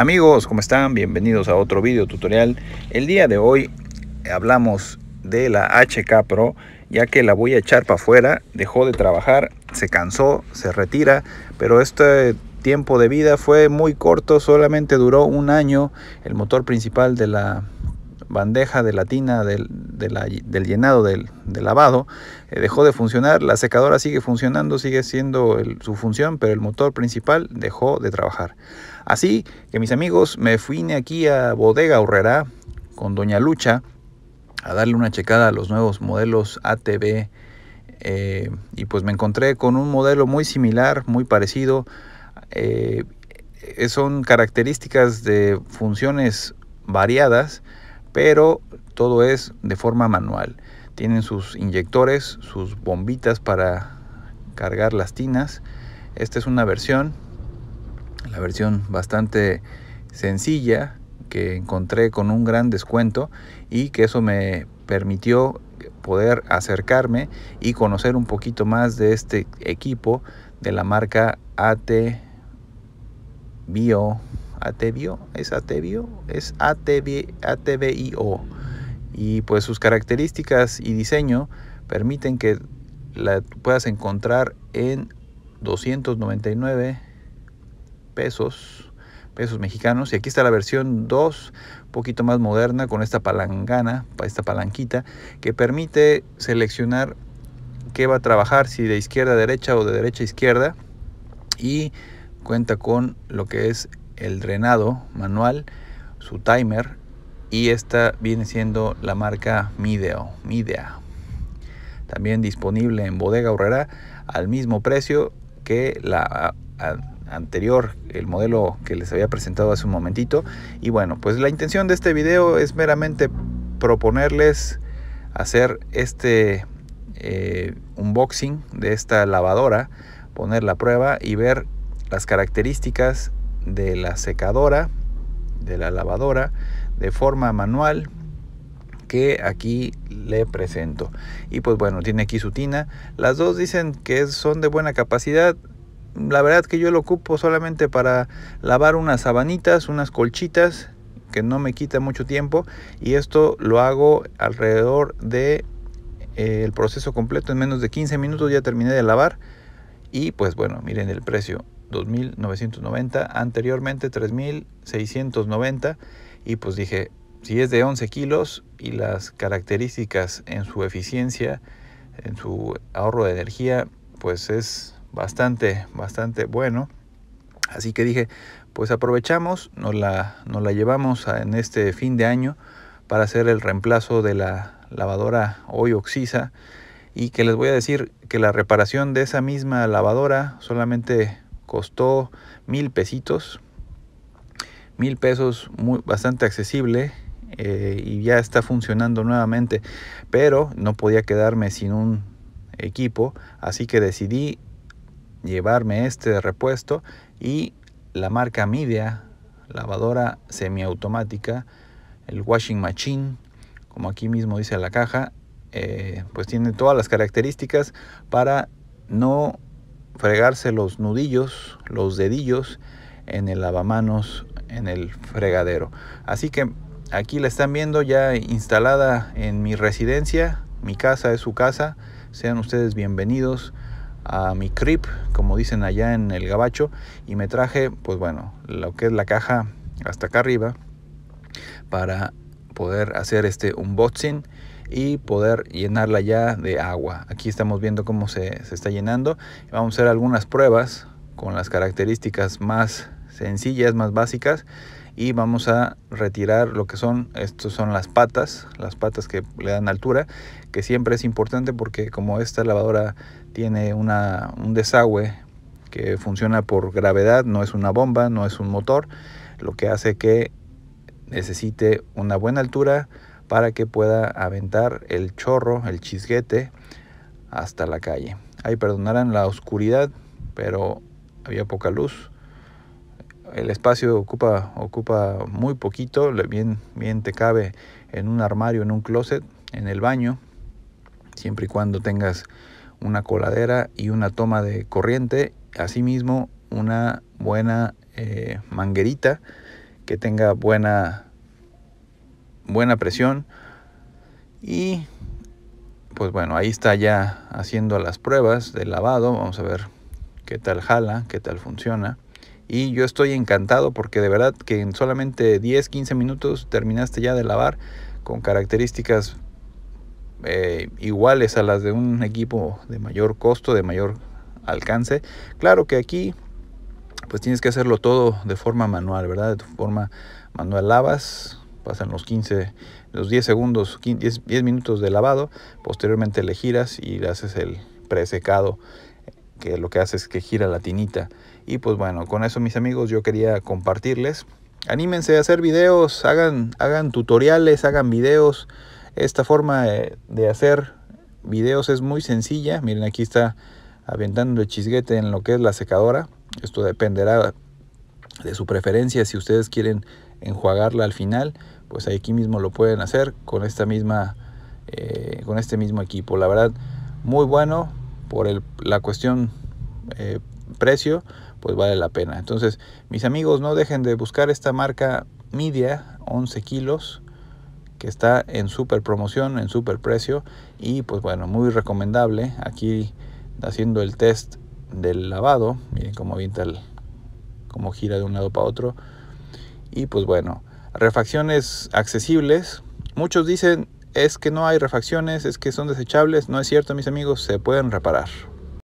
Amigos, ¿cómo están? Bienvenidos a otro video tutorial. El día de hoy hablamos de la HK Pro, ya que la voy a echar para afuera, dejó de trabajar, se cansó, se retira, pero este tiempo de vida fue muy corto, solamente duró un año el motor principal de la bandeja de la tina del, llenado del, lavado eh, dejó de funcionar, la secadora sigue funcionando, sigue siendo su función, pero el motor principal dejó de trabajar. Así que mis amigos, me fui aquí a Bodega Horrera con Doña Lucha a darle una checada a los nuevos modelos ATV eh, y pues me encontré con un modelo muy similar, muy parecido. Eh, son características de funciones variadas, pero todo es de forma manual. Tienen sus inyectores, sus bombitas para cargar las tinas. Esta es una versión la versión bastante sencilla que encontré con un gran descuento y que eso me permitió poder acercarme y conocer un poquito más de este equipo de la marca AT Bio. ¿Es Bio? Es ATBIO. Y pues sus características y diseño permiten que la puedas encontrar en 299 pesos, pesos mexicanos. Y aquí está la versión 2, poquito más moderna, con esta palangana, esta palanquita, que permite seleccionar qué va a trabajar, si de izquierda a derecha o de derecha a izquierda. Y cuenta con lo que es el drenado manual, su timer y esta viene siendo la marca Mideo, Midea. También disponible en Bodega Horrera al mismo precio que la anterior, el modelo que les había presentado hace un momentito. Y bueno, pues la intención de este video es meramente proponerles hacer este eh, unboxing de esta lavadora, poner la prueba y ver las características de la secadora, de la lavadora, de forma manual, que aquí le presento. Y pues bueno, tiene aquí su tina. Las dos dicen que son de buena capacidad la verdad que yo lo ocupo solamente para lavar unas sabanitas, unas colchitas, que no me quita mucho tiempo. Y esto lo hago alrededor de eh, el proceso completo. En menos de 15 minutos ya terminé de lavar. Y pues bueno, miren el precio. 2.990, anteriormente 3.690 y pues dije, si es de 11 kilos y las características en su eficiencia, en su ahorro de energía, pues es bastante, bastante bueno. Así que dije, pues aprovechamos, nos la, nos la llevamos en este fin de año para hacer el reemplazo de la lavadora hoy Oxisa y que les voy a decir que la reparación de esa misma lavadora solamente costó mil pesitos, mil pesos muy, bastante accesible eh, y ya está funcionando nuevamente, pero no podía quedarme sin un equipo, así que decidí llevarme este repuesto y la marca media lavadora semiautomática, el washing machine, como aquí mismo dice la caja, eh, pues tiene todas las características para no fregarse los nudillos, los dedillos en el lavamanos, en el fregadero. Así que aquí la están viendo ya instalada en mi residencia, mi casa es su casa, sean ustedes bienvenidos a mi creep, como dicen allá en el gabacho, y me traje, pues bueno, lo que es la caja hasta acá arriba para poder hacer este unboxing y poder llenarla ya de agua. Aquí estamos viendo cómo se, se está llenando. Vamos a hacer algunas pruebas con las características más sencillas, más básicas y vamos a retirar lo que son, estos son las patas, las patas que le dan altura, que siempre es importante porque como esta lavadora tiene un desagüe que funciona por gravedad, no es una bomba, no es un motor, lo que hace que necesite una buena altura para que pueda aventar el chorro, el chisguete hasta la calle. Ahí perdonarán la oscuridad, pero había poca luz el espacio ocupa, ocupa muy poquito, bien, bien te cabe en un armario, en un closet, en el baño, siempre y cuando tengas una coladera y una toma de corriente, asimismo una buena eh, manguerita que tenga buena, buena presión y pues bueno, ahí está ya haciendo las pruebas del lavado, vamos a ver qué tal jala, qué tal funciona. Y yo estoy encantado porque de verdad que en solamente 10, 15 minutos terminaste ya de lavar con características eh, iguales a las de un equipo de mayor costo, de mayor alcance. Claro que aquí pues tienes que hacerlo todo de forma manual, ¿verdad? De forma manual lavas, pasan los 15, los 10 segundos, 10 minutos de lavado, posteriormente le giras y le haces el presecado que lo que hace es que gira la tinita. Y pues bueno, con eso mis amigos yo quería compartirles. Anímense a hacer videos, hagan, hagan tutoriales, hagan videos. Esta forma eh, de, hacer videos es muy sencilla. Miren, aquí está aventando el chisguete en lo que es la secadora. Esto dependerá de su preferencia. Si ustedes quieren enjuagarla al final, pues aquí mismo lo pueden hacer con esta misma, eh, con este mismo equipo. La verdad, muy bueno por el, la cuestión eh, precio, pues vale la pena. Entonces, mis amigos, no dejen de buscar esta marca Media 11 kilos que está en super promoción, en super precio y pues bueno, muy recomendable. Aquí haciendo el test del lavado, miren cómo avienta el, cómo gira de un lado para otro. Y pues bueno, refacciones accesibles. Muchos dicen es que no hay refacciones, es que son desechables. No es cierto, mis amigos, se pueden reparar.